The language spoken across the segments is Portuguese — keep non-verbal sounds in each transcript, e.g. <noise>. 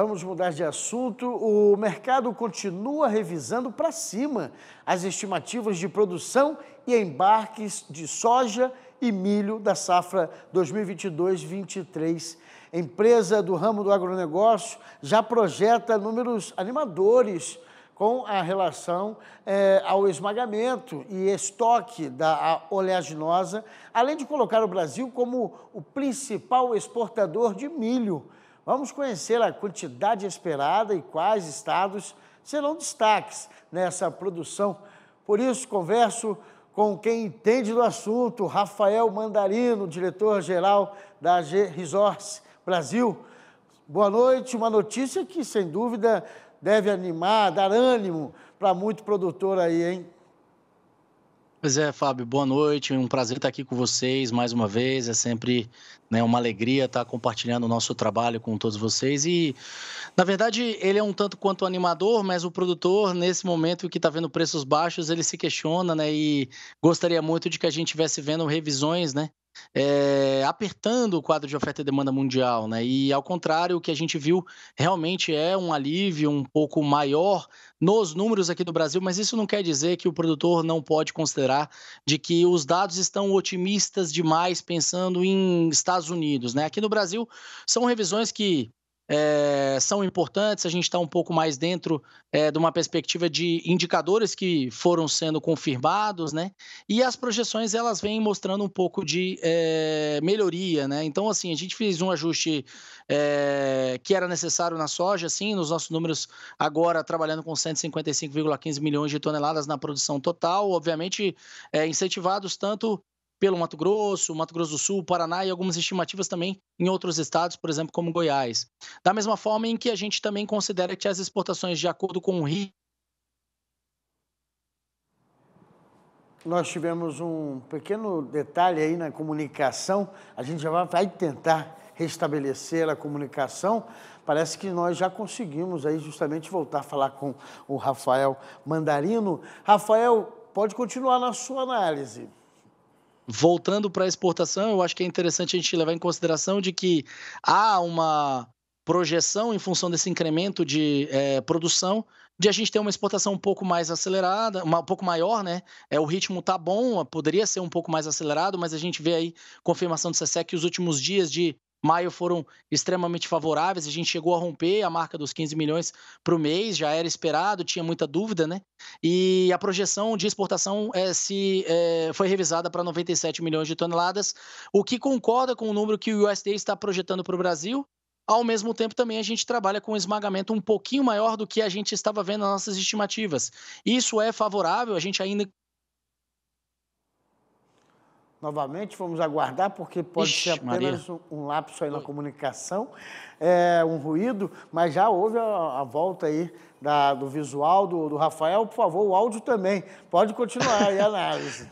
Vamos mudar de assunto. O mercado continua revisando para cima as estimativas de produção e embarques de soja e milho da safra 2022-23. Empresa do ramo do agronegócio já projeta números animadores com a relação eh, ao esmagamento e estoque da oleaginosa, além de colocar o Brasil como o principal exportador de milho. Vamos conhecer a quantidade esperada e quais estados serão destaques nessa produção. Por isso, converso com quem entende do assunto, Rafael Mandarino, diretor-geral da G Resource Brasil. Boa noite, uma notícia que, sem dúvida, deve animar, dar ânimo para muito produtor aí, hein? Pois é, Fábio, boa noite. Um prazer estar aqui com vocês mais uma vez. É sempre né, uma alegria estar compartilhando o nosso trabalho com todos vocês. E, na verdade, ele é um tanto quanto animador, mas o produtor, nesse momento que está vendo preços baixos, ele se questiona, né? E gostaria muito de que a gente estivesse vendo revisões, né? é, apertando o quadro de oferta e demanda mundial, né? E ao contrário, o que a gente viu realmente é um alívio um pouco maior nos números aqui do Brasil, mas isso não quer dizer que o produtor não pode considerar de que os dados estão otimistas demais pensando em Estados Unidos, né? Aqui no Brasil são revisões que é, são importantes. A gente está um pouco mais dentro é, de uma perspectiva de indicadores que foram sendo confirmados, né? E as projeções elas vêm mostrando um pouco de é, melhoria, né? Então, assim, a gente fez um ajuste é, que era necessário na soja, assim, nos nossos números agora trabalhando com 155,15 milhões de toneladas na produção total, obviamente é, incentivados tanto pelo Mato Grosso, Mato Grosso do Sul, Paraná e algumas estimativas também em outros estados, por exemplo, como Goiás. Da mesma forma em que a gente também considera que as exportações de acordo com o Rio nós tivemos um pequeno detalhe aí na comunicação. A gente já vai tentar restabelecer a comunicação. Parece que nós já conseguimos aí justamente voltar a falar com o Rafael Mandarino. Rafael, pode continuar na sua análise voltando para a exportação, eu acho que é interessante a gente levar em consideração de que há uma projeção em função desse incremento de é, produção de a gente ter uma exportação um pouco mais acelerada, um pouco maior, né? É, o ritmo tá bom, poderia ser um pouco mais acelerado, mas a gente vê aí confirmação do SESEC que os últimos dias de maio foram extremamente favoráveis. A gente chegou a romper a marca dos 15 milhões para o mês, já era esperado, tinha muita dúvida, né? E a projeção de exportação é, se, é, foi revisada para 97 milhões de toneladas, o que concorda com o número que o USDA está projetando para o Brasil. Ao mesmo tempo, também a gente trabalha com um esmagamento um pouquinho maior do que a gente estava vendo nas nossas estimativas. Isso é favorável, a gente ainda Novamente, vamos aguardar, porque pode Ixi, ser apenas um, um, lapso aí na Oi. comunicação, é, um ruído, mas já houve a, a volta aí da, do visual do, do Rafael. Por favor, o áudio também. Pode continuar aí a análise.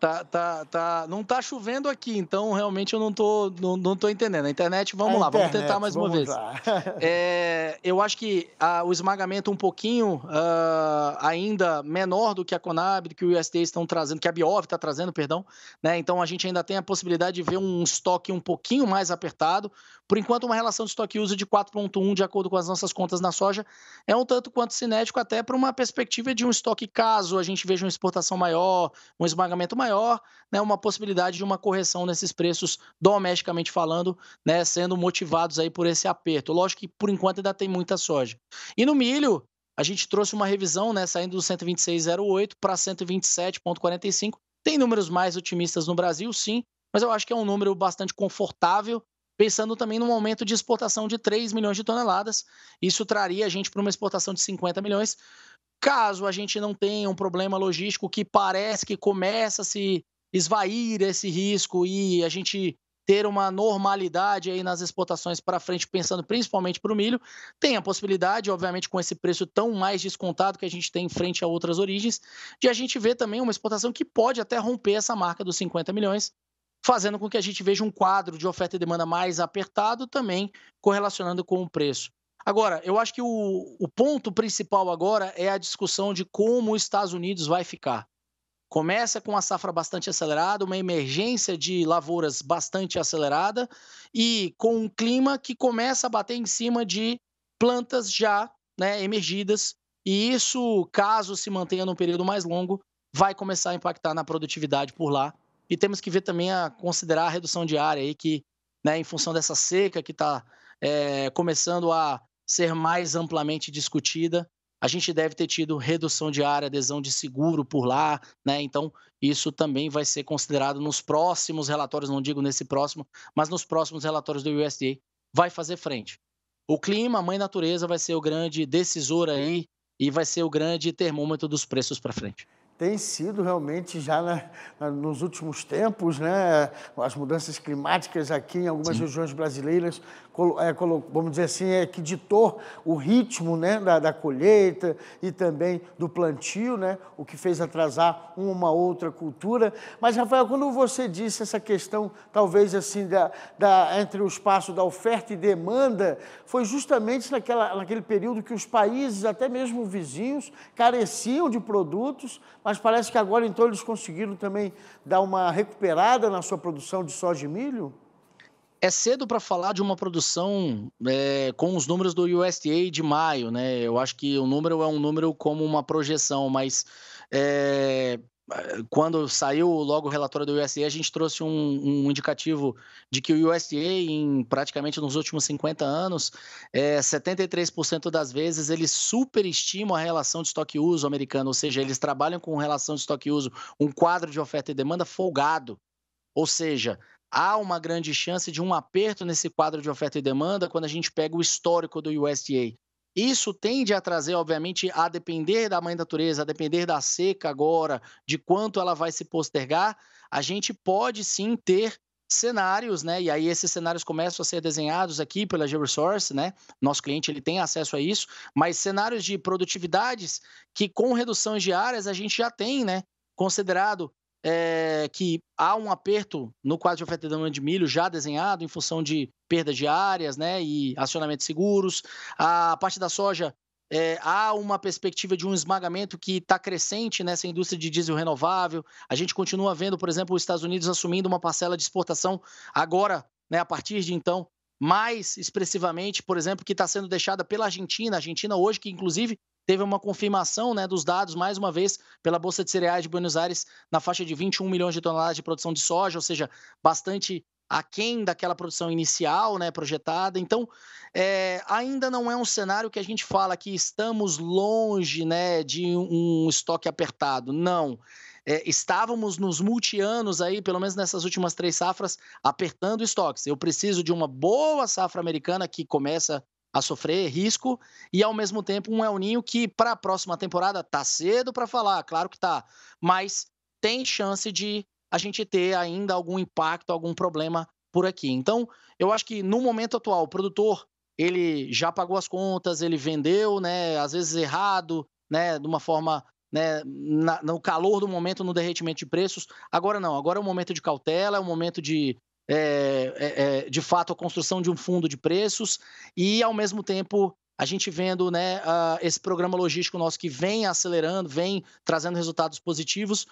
Tá, tá, tá, não tá chovendo aqui, então realmente eu não tô, não, não tô entendendo. A internet, vamos a lá, internet, vamos tentar mais vamos uma vez. <laughs> É, eu acho que a, ah, o esmagamento um pouquinho uh, ainda menor do que a Conab, do que o USD estão trazendo, que a Biov está trazendo, perdão. Né? Então a gente ainda tem a possibilidade de ver um estoque um pouquinho mais apertado. Por enquanto, uma relação de estoque uso de 4,1, de acordo com as nossas contas na soja, é um tanto quanto cinético, até para uma perspectiva de um estoque caso a gente veja uma exportação maior, um esmagamento maior maior né, uma possibilidade de uma correção nesses preços domesticamente falando, né, sendo motivados aí por esse aperto. Lógico que por enquanto ainda tem muita soja. E no milho, a gente trouxe uma revisão, né, saindo do 126,08 para 127,45. Tem números mais otimistas no Brasil, sim, mas eu acho que é um número bastante confortável, pensando também no aumento de exportação de 3 milhões de toneladas. Isso traria a gente para uma exportação de 50 milhões, Caso a gente não tenha um problema logístico que parece que começa a se esvair esse risco e a gente ter uma normalidade aí nas exportações para frente, pensando principalmente para o milho, tem a possibilidade, obviamente, com esse preço tão mais descontado que a gente tem em frente a outras origens, de a gente ver também uma exportação que pode até romper essa marca dos 50 milhões, fazendo com que a gente veja um quadro de oferta e demanda mais apertado também correlacionando com o preço. Agora, eu acho que o, o ponto principal agora é a discussão de como os Estados Unidos vai ficar. Começa com uma safra bastante acelerada, uma emergência de lavouras bastante acelerada e com um clima que começa a bater em cima de plantas já né, emergidas. E isso, caso se mantenha num período mais longo, vai começar a impactar na produtividade por lá. E temos que ver também a considerar a redução de área aí que, né, em função dessa seca que está é, eh, começando a ser mais amplamente discutida. A gente deve ter tido redução de área, adesão de seguro por lá, né? Então, isso também vai ser considerado nos próximos relatórios, não digo nesse próximo, mas nos próximos relatórios do USDA, vai fazer frente. O clima, a mãe natureza vai ser o grande decisor aí e vai ser o grande termômetro dos preços para frente tem sido realmente já na, na, nos últimos tempos, né, as mudanças climáticas aqui em algumas Sim. regiões brasileiras, colo, é, colo, vamos dizer assim, é que ditou o ritmo né, da, da, colheita e também do plantio, né, o que fez atrasar uma outra cultura. Mas, Rafael, quando você disse essa questão, talvez assim, da, da entre o espaço da oferta e demanda, foi justamente naquela, naquele período que os países, até mesmo vizinhos, careciam de produtos, mas mas parece que agora então eles conseguiram também dar uma recuperada na sua produção de soja e milho? É cedo para falar de uma produção é, com os números do USDA de maio, né? Eu acho que o número é um número como uma projeção, mas é, quando saiu logo o relatório do USDA, a gente trouxe um, um indicativo de que o USDA, em praticamente nos últimos 50 anos, é, 73% das vezes eles superestimam a relação de estoque-uso americano, ou seja, eles trabalham com relação de estoque-uso, um quadro de oferta e demanda folgado. Ou seja, há uma grande chance de um aperto nesse quadro de oferta e demanda quando a gente pega o histórico do USDA. Isso tende a trazer, obviamente, a depender da mãe natureza, a depender da seca agora, de quanto ela vai se postergar, a gente pode sim ter cenários, né? E aí esses cenários começam a ser desenhados aqui pela GeoResource, né? Nosso cliente ele tem acesso a isso, mas cenários de produtividades que com reduções de áreas a gente já tem, né? Considerado é, que há um aperto no quadro de oferta demanda de milho já desenhado em função de perda de áreas né, e acionamento seguros. A parte da soja, é, há uma perspectiva de um esmagamento que está crescente nessa indústria de diesel renovável. A gente continua vendo, por exemplo, os Estados Unidos assumindo uma parcela de exportação agora, né, a partir de então, mais expressivamente, por exemplo, que está sendo deixada pela Argentina. A Argentina hoje, que inclusive teve uma confirmação né, dos dados, mais uma vez, pela Bolsa de Cereais de Buenos Aires, na faixa de 21 milhões de toneladas de produção de soja, ou seja, bastante aquém daquela produção inicial né, projetada. Então, é, ainda não é um cenário que a gente fala que estamos longe né, de um estoque apertado. Não. É, estávamos nos multianos aí, pelo menos nessas últimas três safras, apertando estoques. Eu preciso de uma boa safra americana que começa a sofrer risco e ao mesmo tempo um El Ninho que para a próxima temporada tá cedo para falar, claro que tá, mas tem chance de a gente ter ainda algum impacto, algum problema por aqui. Então, eu acho que no momento atual, o produtor, ele já pagou as contas, ele vendeu, né, às vezes errado, né, de uma forma né, na, no calor do momento, no derretimento de preços. Agora não, agora é um momento de cautela, é um momento de é, é, é, de fato, a construção de um fundo de preços e, ao mesmo tempo, a gente vendo né, uh, esse programa logístico nosso que vem acelerando, vem trazendo resultados positivos,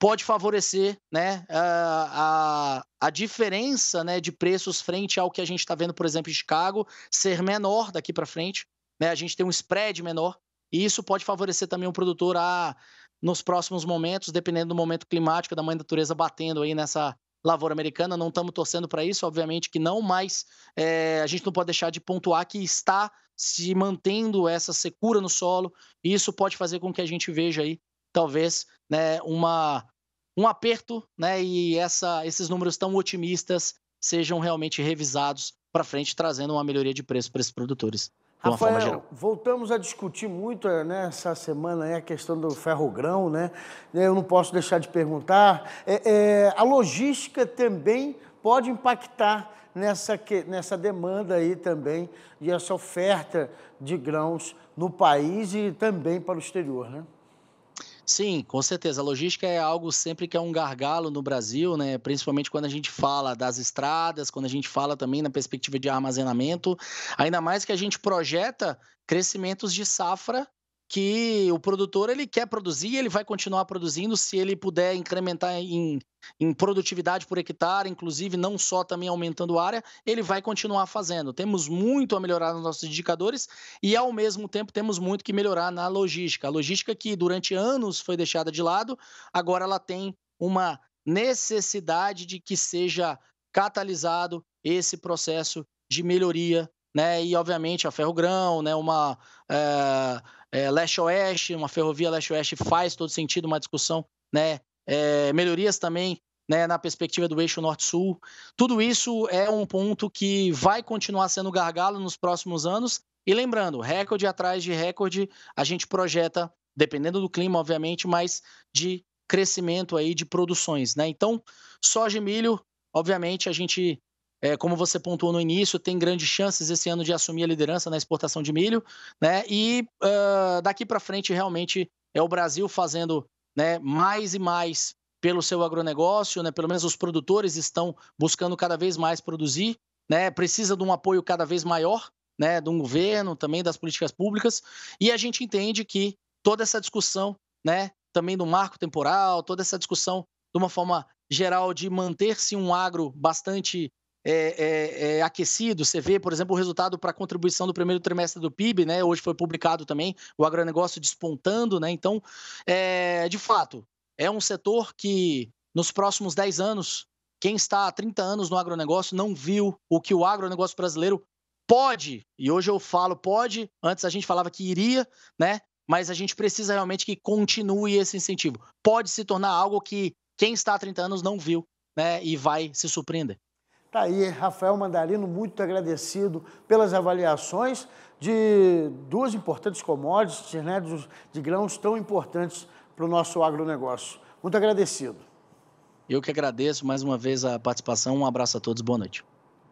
pode favorecer né, uh, a, a diferença né, de preços frente ao que a gente está vendo, por exemplo, em Chicago, ser menor daqui para frente. Né, a gente tem um spread menor e isso pode favorecer também o produtor a, nos próximos momentos, dependendo do momento climático, da mãe natureza batendo aí nessa lavoura americana. Não estamos torcendo para isso, obviamente que não, mas é, a gente não pode deixar de pontuar que está se mantendo essa secura no solo. E isso pode fazer com que a gente veja aí, talvez, né, uma, um aperto, né? E essa, esses números tão otimistas sejam realmente revisados para frente, trazendo uma melhoria de preço para esses produtores de uma Rafael, forma geral. Voltamos a discutir muito eh, né, essa semana né, a questão do ferrogrão, né? Eu não posso deixar de perguntar. É, é, a logística também pode impactar nessa, nessa demanda aí também e essa oferta de grãos no país e também para o exterior, né? Sim, com certeza. A logística é algo sempre que é um gargalo no Brasil, né? Principalmente quando a gente fala das estradas, quando a gente fala também na perspectiva de armazenamento, ainda mais que a gente projeta crescimentos de safra que o produtor ele quer produzir, ele vai continuar produzindo se ele puder incrementar em, em produtividade por hectare, inclusive não só também aumentando a área, ele vai continuar fazendo. Temos muito a melhorar nos nossos indicadores e ao mesmo tempo temos muito que melhorar na logística. A logística que durante anos foi deixada de lado, agora ela tem uma necessidade de que seja catalisado esse processo de melhoria, né? E obviamente a ferrogrão, né? Uma é é, leste-oeste, uma ferrovia leste-oeste faz todo sentido, uma discussão, né? É, melhorias também né, na perspectiva do eixo norte-sul. Tudo isso é um ponto que vai continuar sendo gargalo nos próximos anos. E lembrando, recorde atrás de recorde, a gente projeta, dependendo do clima, obviamente, mas de crescimento aí de produções. Né? Então, soja e milho, obviamente, a gente é, como você pontuou no início, tem grandes chances esse ano de assumir a liderança na exportação de milho, né? E uh, daqui para frente realmente é o Brasil fazendo né, mais e mais pelo seu agronegócio, né? Pelo menos os produtores estão buscando cada vez mais produzir, né? Precisa de um apoio cada vez maior, né? De um governo também das políticas públicas e a gente entende que toda essa discussão, né? Também do marco temporal, toda essa discussão de uma forma geral de manter-se um agro bastante é, é, é, aquecido. Você vê, por exemplo, o resultado para a contribuição do primeiro trimestre do PIB, né? Hoje foi publicado também o agronegócio despontando, né? Então, é, de fato, é um setor que nos próximos 10 anos, quem está há 30 anos no agronegócio não viu o que o agronegócio brasileiro pode, e hoje eu falo pode, antes a gente falava que iria, né? Mas a gente precisa realmente que continue esse incentivo. Pode se tornar algo que quem está há 30 anos não viu, né? E vai se surpreender. Está aí, Rafael Mandarino, muito agradecido pelas avaliações de duas importantes commodities, né, de grãos tão importantes para o nosso agronegócio. Muito agradecido. Eu que agradeço mais uma vez a participação. Um abraço a todos. Boa noite.